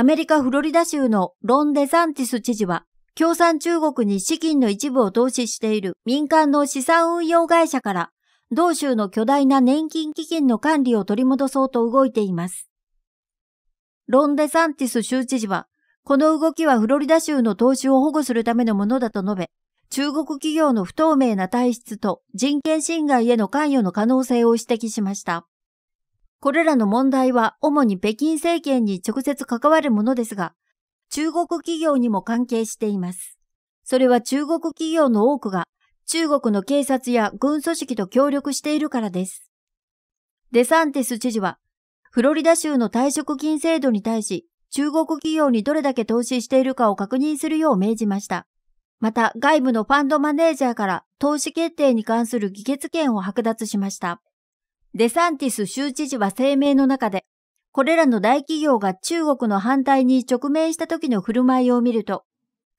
アメリカ・フロリダ州のロン・デサンティス知事は、共産中国に資金の一部を投資している民間の資産運用会社から、同州の巨大な年金基金の管理を取り戻そうと動いています。ロン・デサンティス州知事は、この動きはフロリダ州の投資を保護するためのものだと述べ、中国企業の不透明な体質と人権侵害への関与の可能性を指摘しました。これらの問題は主に北京政権に直接関わるものですが、中国企業にも関係しています。それは中国企業の多くが中国の警察や軍組織と協力しているからです。デサンティス知事は、フロリダ州の退職金制度に対し、中国企業にどれだけ投資しているかを確認するよう命じました。また、外部のファンドマネージャーから投資決定に関する議決権を剥奪しました。デサンティス州知事は声明の中で、これらの大企業が中国の反対に直面した時の振る舞いを見ると、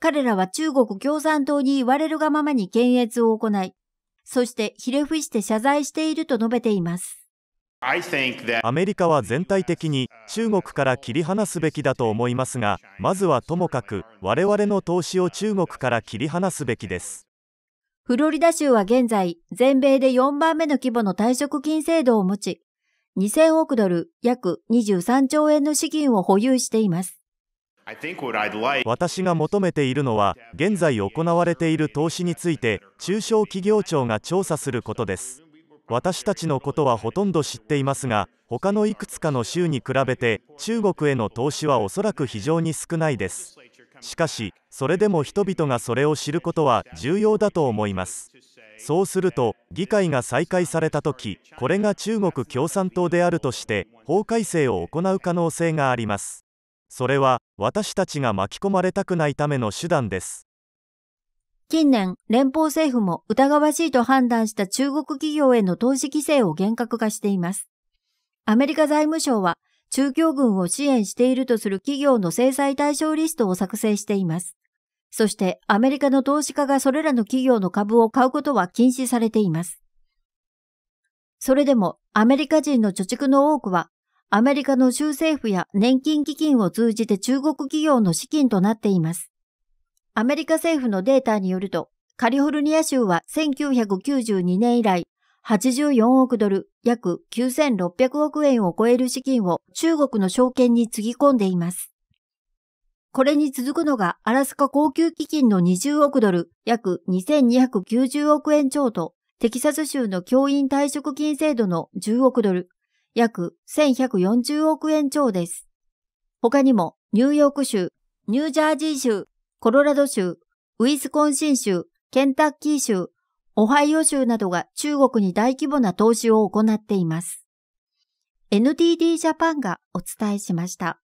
彼らは中国共産党に言われるがままに検閲を行い、そしてひれ伏して謝罪していると述べています。アメリカは全体的に中国から切り離すべきだと思いますが、まずはともかく、我々の投資を中国から切り離すべきです。フロリダ州は現在、全米で4番目の規模の退職金制度を持ち、2000億ドル、約23兆円の資金を保有しています。私が求めているのは、現在行われている投資について、中小企業庁が調査することです。私たちのことはほとんど知っていますが、他のいくつかの州に比べて、中国への投資はおそらく非常に少ないです。しかしそれでも人々がそれを知ることは重要だと思いますそうすると議会が再開された時これが中国共産党であるとして法改正を行う可能性がありますそれは私たちが巻き込まれたくないための手段です近年、連邦政府も疑わしいと判断した中国企業への投資規制を厳格化しています。アメリカ財務省は中共軍を支援しているとする企業の制裁対象リストを作成しています。そしてアメリカの投資家がそれらの企業の株を買うことは禁止されています。それでもアメリカ人の貯蓄の多くはアメリカの州政府や年金基金を通じて中国企業の資金となっています。アメリカ政府のデータによるとカリフォルニア州は1992年以来84億ドル、約9600億円を超える資金を中国の証券につぎ込んでいます。これに続くのがアラスカ高級基金の20億ドル、約2290億円超と、テキサス州の教員退職金制度の10億ドル、約1140億円超です。他にも、ニューヨーク州、ニュージャージー州、コロラド州、ウィスコンシン州、ケンタッキー州、オハイオ州などが中国に大規模な投資を行っています。NTD ジャパンがお伝えしました。